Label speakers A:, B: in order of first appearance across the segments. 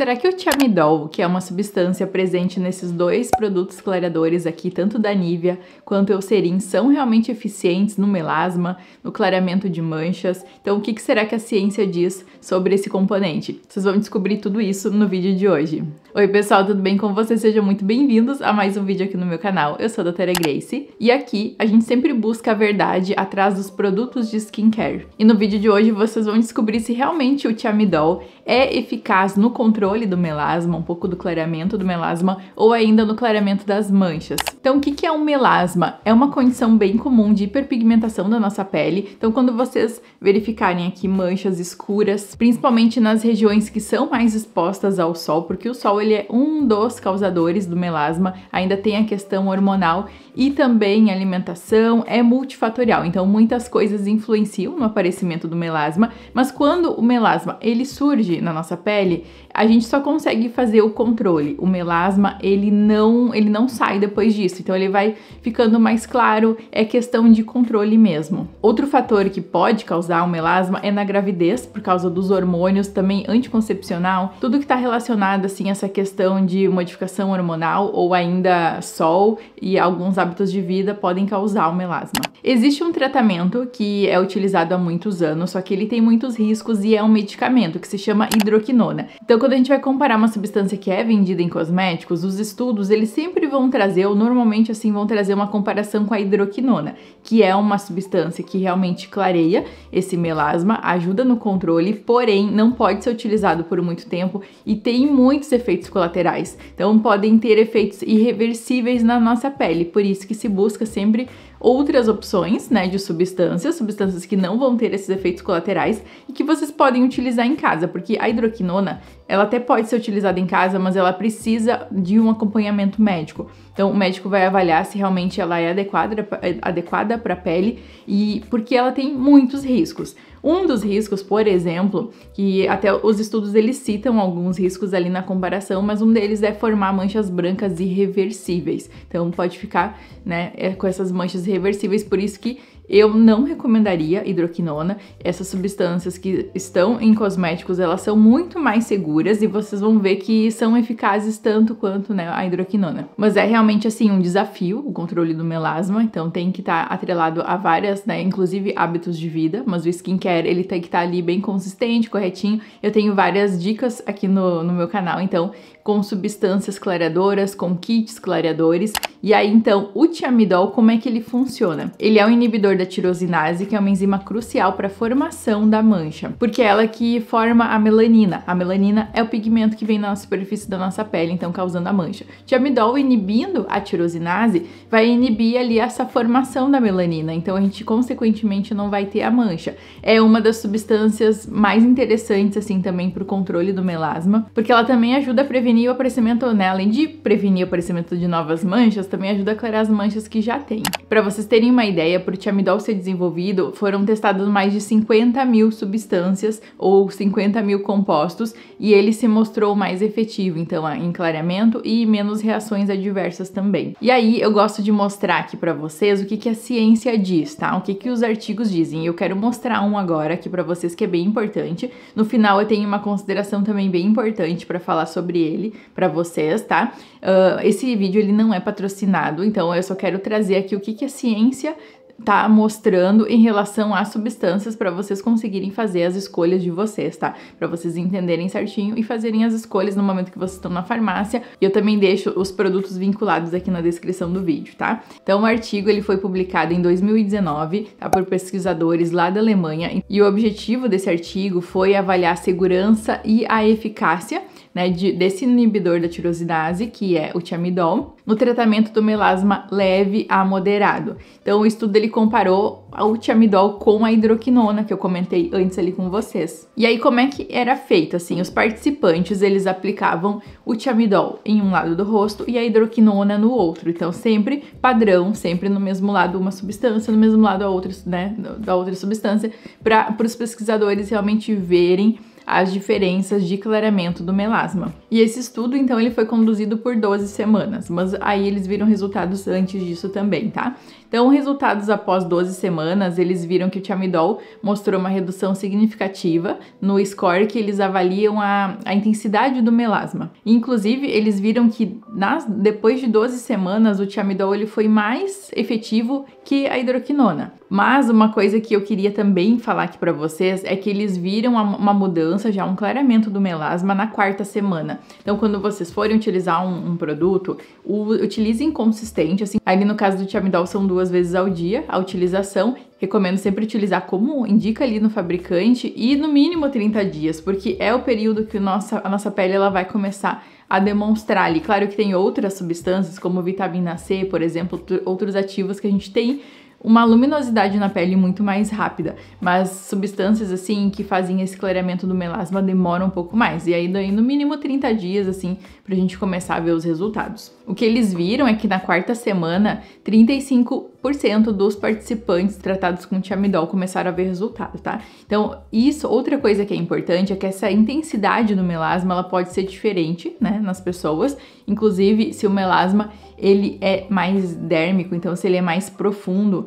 A: Será que o tiamidol, que é uma substância presente nesses dois produtos clareadores aqui, tanto da Nivea quanto Eucerin, são realmente eficientes no melasma, no clareamento de manchas? Então o que será que a ciência diz sobre esse componente? Vocês vão descobrir tudo isso no vídeo de hoje. Oi pessoal, tudo bem com vocês? Sejam muito bem-vindos a mais um vídeo aqui no meu canal. Eu sou a doutora Grace e aqui a gente sempre busca a verdade atrás dos produtos de skincare. E no vídeo de hoje vocês vão descobrir se realmente o tiamidol é eficaz no controle controle do melasma, um pouco do clareamento do melasma ou ainda no clareamento das manchas. Então, o que é um melasma? É uma condição bem comum de hiperpigmentação da nossa pele. Então, quando vocês verificarem aqui manchas escuras, principalmente nas regiões que são mais expostas ao sol, porque o sol ele é um dos causadores do melasma, ainda tem a questão hormonal e também alimentação, é multifatorial. Então, muitas coisas influenciam no aparecimento do melasma, mas quando o melasma ele surge na nossa pele, a gente gente só consegue fazer o controle. O melasma, ele não, ele não sai depois disso, então ele vai ficando mais claro, é questão de controle mesmo. Outro fator que pode causar o melasma é na gravidez, por causa dos hormônios, também anticoncepcional, tudo que está relacionado assim a essa questão de modificação hormonal ou ainda sol e alguns hábitos de vida podem causar o melasma. Existe um tratamento que é utilizado há muitos anos, só que ele tem muitos riscos e é um medicamento que se chama hidroquinona. Então quando a gente vai comparar uma substância que é vendida em cosméticos, os estudos eles sempre vão trazer, ou normalmente assim, vão trazer uma comparação com a hidroquinona, que é uma substância que realmente clareia esse melasma, ajuda no controle, porém não pode ser utilizado por muito tempo e tem muitos efeitos colaterais. Então podem ter efeitos irreversíveis na nossa pele, por isso que se busca sempre outras opções, né, de substâncias, substâncias que não vão ter esses efeitos colaterais e que vocês podem utilizar em casa, porque a hidroquinona, ela até pode ser utilizada em casa, mas ela precisa de um acompanhamento médico. Então, o médico vai avaliar se realmente ela é adequada é adequada para a pele e porque ela tem muitos riscos. Um dos riscos, por exemplo, que até os estudos eles citam alguns riscos ali na comparação, mas um deles é formar manchas brancas irreversíveis. Então pode ficar, né, é, com essas manchas irreversíveis, por isso que eu não recomendaria hidroquinona. Essas substâncias que estão em cosméticos, elas são muito mais seguras e vocês vão ver que são eficazes tanto quanto né, a hidroquinona. Mas é realmente assim um desafio o controle do melasma, então tem que estar tá atrelado a várias, né, inclusive hábitos de vida, mas o skincare ele tem que estar tá ali bem consistente, corretinho. Eu tenho várias dicas aqui no, no meu canal, então com substâncias clareadoras, com kits clareadores. E aí então, o tiamidol, como é que ele funciona? Ele é um inibidor da tirosinase, que é uma enzima crucial para a formação da mancha, porque é ela que forma a melanina. A melanina é o pigmento que vem na superfície da nossa pele, então causando a mancha. Tiamidol inibindo a tirosinase vai inibir ali essa formação da melanina, então a gente consequentemente não vai ter a mancha. É uma das substâncias mais interessantes assim também para o controle do melasma, porque ela também ajuda a prevenir prevenir o aparecimento, né, além de prevenir o aparecimento de novas manchas, também ajuda a clarear as manchas que já tem. Para vocês terem uma ideia, por Tiamidol ser desenvolvido, foram testadas mais de 50 mil substâncias ou 50 mil compostos e ele se mostrou mais efetivo, então, em clareamento e menos reações adversas também. E aí eu gosto de mostrar aqui para vocês o que, que a ciência diz, tá? O que, que os artigos dizem. Eu quero mostrar um agora aqui para vocês que é bem importante. No final eu tenho uma consideração também bem importante para falar sobre ele para vocês, tá? Uh, esse vídeo ele não é patrocinado, então eu só quero trazer aqui o que, que a ciência tá mostrando em relação às substâncias para vocês conseguirem fazer as escolhas de vocês, tá? Para vocês entenderem certinho e fazerem as escolhas no momento que vocês estão na farmácia. E eu também deixo os produtos vinculados aqui na descrição do vídeo, tá? Então o artigo ele foi publicado em 2019, tá? Por pesquisadores lá da Alemanha, e o objetivo desse artigo foi avaliar a segurança e a eficácia né, de, desse inibidor da tirosidase, que é o tiamidol, no tratamento do melasma leve a moderado. Então o estudo ele comparou o tiamidol com a hidroquinona, que eu comentei antes ali com vocês. E aí como é que era feito? Assim, os participantes eles aplicavam o tiamidol em um lado do rosto e a hidroquinona no outro. Então sempre padrão, sempre no mesmo lado uma substância, no mesmo lado a outra, né, da outra substância, para os pesquisadores realmente verem as diferenças de clareamento do melasma. E esse estudo, então, ele foi conduzido por 12 semanas, mas aí eles viram resultados antes disso também, tá? Então, resultados após 12 semanas, eles viram que o tiamidol mostrou uma redução significativa no score que eles avaliam a, a intensidade do melasma. Inclusive, eles viram que nas, depois de 12 semanas, o tiamidol ele foi mais efetivo que a hidroquinona. Mas uma coisa que eu queria também falar aqui para vocês é que eles viram uma mudança, já um clareamento do melasma na quarta semana. Então, quando vocês forem utilizar um, um produto, o, utilizem consistente, assim. Ali no caso do tiamidol são duas duas vezes ao dia a utilização. Recomendo sempre utilizar como indica ali no fabricante e no mínimo 30 dias, porque é o período que nossa, a nossa pele ela vai começar a demonstrar ali. Claro que tem outras substâncias, como vitamina C, por exemplo, outros ativos que a gente tem uma luminosidade na pele muito mais rápida, mas substâncias assim que fazem esse clareamento do melasma demoram um pouco mais, e aí daí no mínimo 30 dias assim pra gente começar a ver os resultados. O que eles viram é que na quarta semana, 35% dos participantes tratados com tiamidol começaram a ver resultado, tá? Então, isso, outra coisa que é importante é que essa intensidade do melasma, ela pode ser diferente, né, nas pessoas, inclusive se o melasma ele é mais dérmico, então se ele é mais profundo,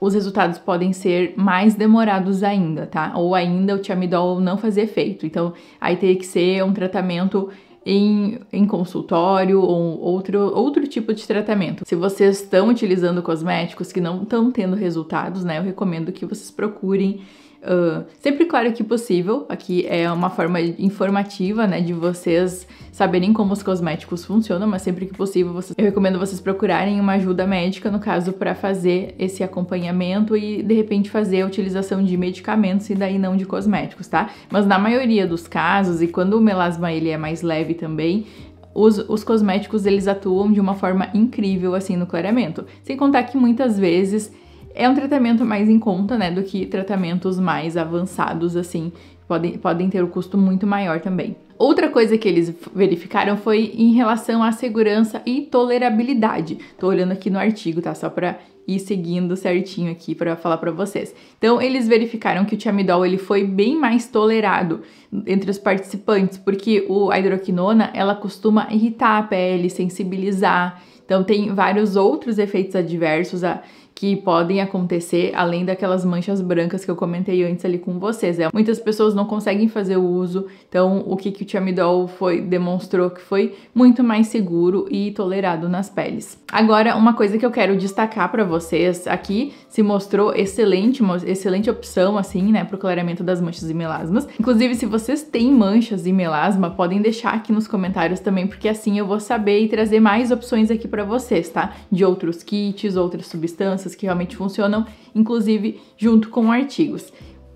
A: os resultados podem ser mais demorados ainda, tá? Ou ainda o tiamidol não fazer efeito. Então, aí teria que ser um tratamento em, em, consultório ou outro, outro tipo de tratamento. Se vocês estão utilizando cosméticos que não estão tendo resultados, né, eu recomendo que vocês procurem Uh, sempre claro que possível, aqui é uma forma informativa, né, de vocês saberem como os cosméticos funcionam, mas sempre que possível vocês, eu recomendo vocês procurarem uma ajuda médica, no caso, para fazer esse acompanhamento e de repente fazer a utilização de medicamentos e daí não de cosméticos, tá? Mas na maioria dos casos, e quando o melasma ele é mais leve também, os, os, cosméticos eles atuam de uma forma incrível assim no clareamento. Sem contar que muitas vezes é um tratamento mais em conta, né, do que tratamentos mais avançados, assim, podem, podem ter um custo muito maior também. Outra coisa que eles verificaram foi em relação à segurança e tolerabilidade. Tô olhando aqui no artigo, tá? Só para ir seguindo certinho aqui para falar para vocês. Então, eles verificaram que o tiamidol ele foi bem mais tolerado entre os participantes, porque o, a hidroquinona, ela costuma irritar a pele, sensibilizar. Então, tem vários outros efeitos adversos a que podem acontecer além daquelas manchas brancas que eu comentei antes ali com vocês. É, muitas pessoas não conseguem fazer o uso, então o que, que o Tiamidol foi, demonstrou que foi muito mais seguro e tolerado nas peles. Agora, uma coisa que eu quero destacar para vocês aqui, se mostrou excelente, uma excelente opção assim, né, para o clareamento das manchas e melasmas. Inclusive, se vocês têm manchas e melasma, podem deixar aqui nos comentários também, porque assim eu vou saber e trazer mais opções aqui para vocês, tá? De outros kits, outras substâncias que realmente funcionam, inclusive junto com artigos.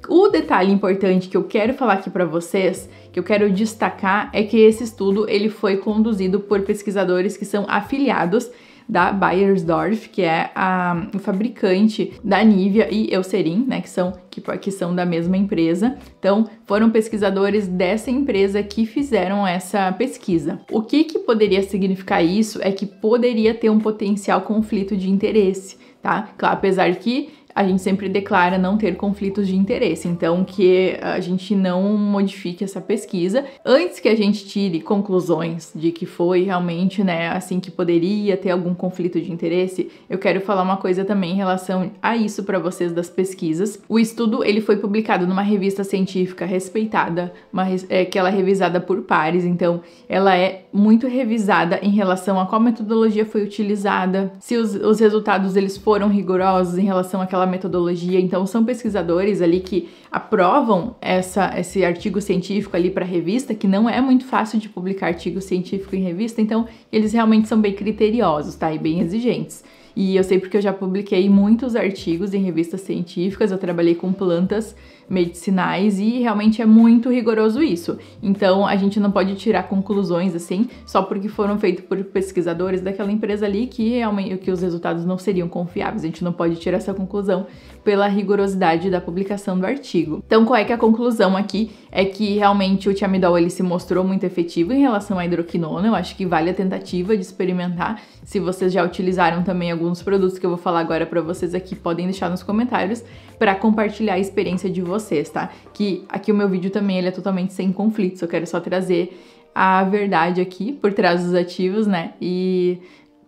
A: O detalhe importante que eu quero falar aqui para vocês, que eu quero destacar, é que esse estudo ele foi conduzido por pesquisadores que são afiliados da Bayersdorf, que é a, o fabricante da Nivea e Eucerin, né, que são, que, que são da mesma empresa. Então, foram pesquisadores dessa empresa que fizeram essa pesquisa. O que, que poderia significar isso é que poderia ter um potencial conflito de interesse tá? Apesar que a gente sempre declara não ter conflitos de interesse, então que a gente não modifique essa pesquisa antes que a gente tire conclusões de que foi realmente, né, assim que poderia ter algum conflito de interesse. Eu quero falar uma coisa também em relação a isso para vocês das pesquisas. O estudo ele foi publicado numa revista científica respeitada, uma, é, que ela é revisada por pares, então ela é muito revisada em relação a qual metodologia foi utilizada, se os, os resultados eles foram rigorosos em relação àquela metodologia. Então, são pesquisadores ali que aprovam essa, esse artigo científico ali para revista, que não é muito fácil de publicar artigo científico em revista, então eles realmente são bem criteriosos, tá? E bem exigentes. E eu sei porque eu já publiquei muitos artigos em revistas científicas, eu trabalhei com plantas medicinais e realmente é muito rigoroso isso. Então a gente não pode tirar conclusões assim só porque foram feitos por pesquisadores daquela empresa ali que realmente que os resultados não seriam confiáveis. A gente não pode tirar essa conclusão pela rigorosidade da publicação do artigo. Então qual é que é a conclusão aqui é que realmente o tiamidol ele se mostrou muito efetivo em relação à hidroquinona. Eu acho que vale a tentativa de experimentar. Se vocês já utilizaram também alguns produtos que eu vou falar agora para vocês aqui, podem deixar nos comentários para compartilhar a experiência de vocês vocês, tá? Que aqui o meu vídeo também ele é totalmente sem conflitos, eu quero só trazer a verdade aqui por trás dos ativos, né? E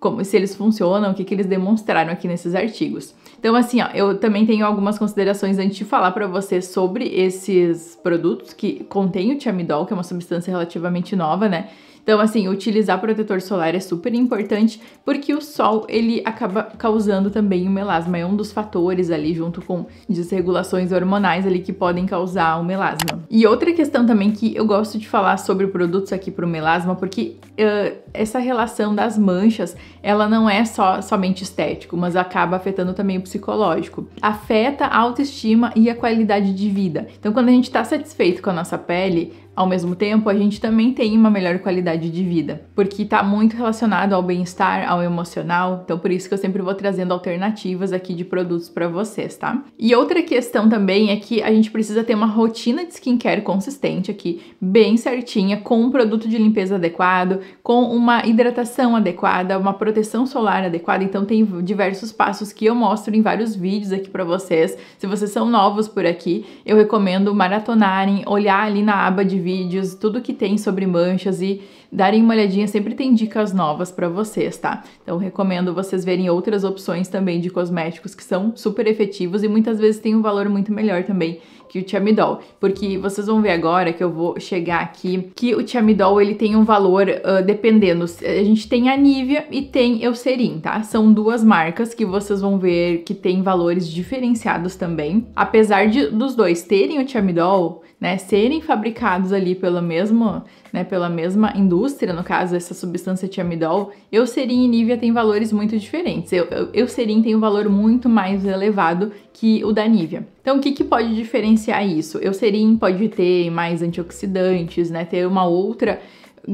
A: como se eles funcionam, o que, que eles demonstraram aqui nesses artigos. Então, assim, ó, eu também tenho algumas considerações antes de falar para vocês sobre esses produtos que contêm o tiamidol, que é uma substância relativamente nova, né? Então, assim, utilizar protetor solar é super importante porque o sol ele acaba causando também o melasma. É um dos fatores ali, junto com desregulações hormonais ali que podem causar o melasma. E outra questão também que eu gosto de falar sobre produtos aqui para o melasma, porque uh, essa relação das manchas, ela não é só somente estético, mas acaba afetando também o psicológico. Afeta a autoestima e a qualidade de vida. Então, quando a gente está satisfeito com a nossa pele, ao mesmo tempo, a gente também tem uma melhor qualidade de vida, porque está muito relacionado ao bem-estar, ao emocional, então por isso que eu sempre vou trazendo alternativas aqui de produtos para vocês, tá? E outra questão também é que a gente precisa ter uma rotina de skincare consistente aqui, bem certinha, com um produto de limpeza adequado, com uma hidratação adequada, uma proteção solar adequada, então tem diversos passos que eu mostro em vários vídeos aqui para vocês. Se vocês são novos por aqui, eu recomendo maratonarem, olhar ali na aba de vídeos, tudo que tem sobre manchas e darem uma olhadinha, sempre tem dicas novas para vocês, tá? Então recomendo vocês verem outras opções também de cosméticos que são super efetivos e muitas vezes tem um valor muito melhor também que o Tiamidol, porque vocês vão ver agora que eu vou chegar aqui que o Tiamidol ele tem um valor uh, dependendo, a gente tem a Nivea e tem Eucerin, tá? São duas marcas que vocês vão ver que tem valores diferenciados também. Apesar de, dos dois terem o Tiamidol, né, serem fabricados ali pela mesma, né, pela mesma indústria, no caso essa substância tiamidol, serim e Nivea têm valores muito diferentes. Eu, eu, tem um valor muito mais elevado que o da Nivea. Então o que, que pode diferenciar isso? Eu serim pode ter mais antioxidantes, né, ter uma outra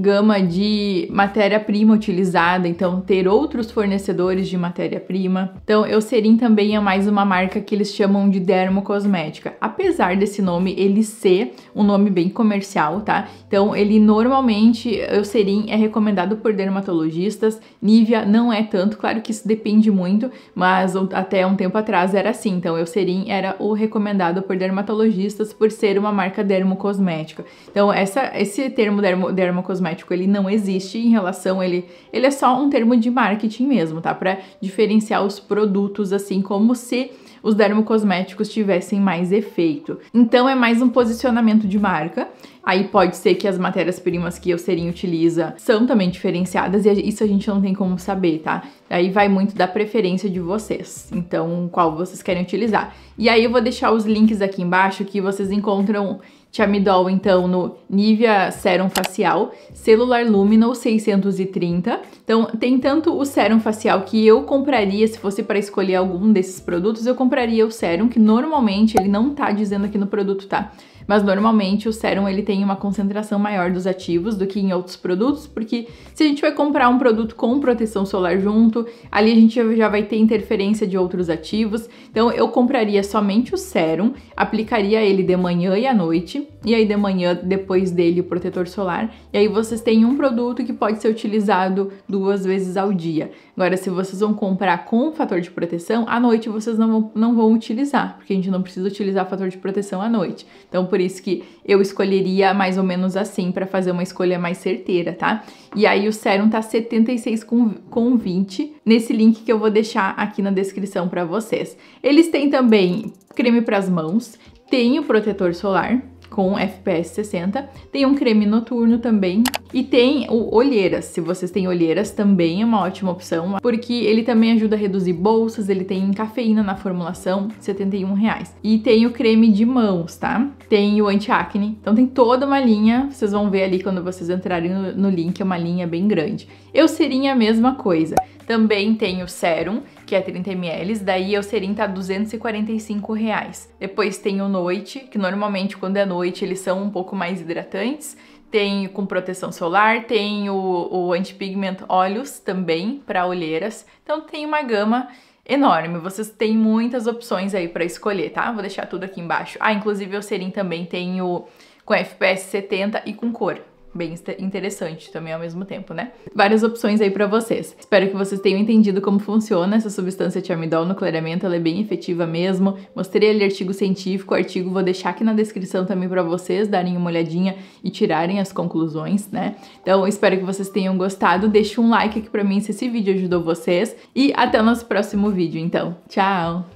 A: gama de matéria-prima utilizada, então ter outros fornecedores de matéria-prima. Então, Eucerin também é mais uma marca que eles chamam de dermocosmética. Apesar desse nome ele ser um nome bem comercial, tá? Então, ele normalmente, Eucerin é recomendado por dermatologistas, Nivea não é tanto, claro que isso depende muito, mas até um tempo atrás era assim. Então, Eucerin era o recomendado por dermatologistas por ser uma marca dermocosmética. Então, essa, esse termo dermo, dermocosmética cosmético ele não existe em relação ele, ele é só um termo de marketing mesmo, tá? Para diferenciar os produtos assim como se os dermocosméticos tivessem mais efeito. Então é mais um posicionamento de marca. Aí pode ser que as matérias-primas que o Serin utiliza são também diferenciadas e isso a gente não tem como saber, tá? Aí vai muito da preferência de vocês, então qual vocês querem utilizar. E aí eu vou deixar os links aqui embaixo que vocês encontram Tiamidol, então, no Nivea Serum Facial, Celular Luminal 630. Então, tem tanto o Serum Facial que eu compraria, se fosse para escolher algum desses produtos, eu compraria o Serum, que normalmente ele não tá dizendo aqui no produto, tá? Mas normalmente o sérum ele tem uma concentração maior dos ativos do que em outros produtos, porque se a gente vai comprar um produto com proteção solar junto, ali a gente já vai ter interferência de outros ativos. Então eu compraria somente o sérum, aplicaria ele de manhã e à noite, e aí de manhã depois dele o protetor solar. E aí vocês têm um produto que pode ser utilizado duas vezes ao dia. Agora, se vocês vão comprar com fator de proteção, à noite vocês não vão, não vão utilizar, porque a gente não precisa utilizar fator de proteção à noite. Então, por isso que eu escolheria mais ou menos assim para fazer uma escolha mais certeira, tá? E aí o sérum tá 76,20 nesse link que eu vou deixar aqui na descrição para vocês. Eles têm também creme para as mãos, tem o protetor solar com FPS 60, tem um creme noturno também e tem o olheiras. Se vocês têm olheiras, também é uma ótima opção, porque ele também ajuda a reduzir bolsas, ele tem cafeína na formulação, R$ 71 reais. E tem o creme de mãos, tá? Tem o anti-acne. Então tem toda uma linha, vocês vão ver ali quando vocês entrarem no, no link, é uma linha bem grande. Eu seria a mesma coisa. Também tem o sérum, que é 30ml, daí eu serim tá 245 reais. Depois tem o noite, que normalmente quando é noite eles são um pouco mais hidratantes, tem com proteção solar, tem o, o anti-pigment óleos também para olheiras. Então tem uma gama enorme, vocês têm muitas opções aí para escolher, tá? Vou deixar tudo aqui embaixo. Ah, inclusive o Serim também tem o com FPS 70 e com cor bem interessante também ao mesmo tempo, né? Várias opções aí para vocês. Espero que vocês tenham entendido como funciona essa substância tiamidol no clareamento, ela é bem efetiva mesmo. Mostrei ali artigo científico, o artigo vou deixar aqui na descrição também para vocês darem uma olhadinha e tirarem as conclusões, né? Então, espero que vocês tenham gostado. Deixe um like aqui para mim se esse vídeo ajudou vocês e até o nosso próximo vídeo, então. Tchau.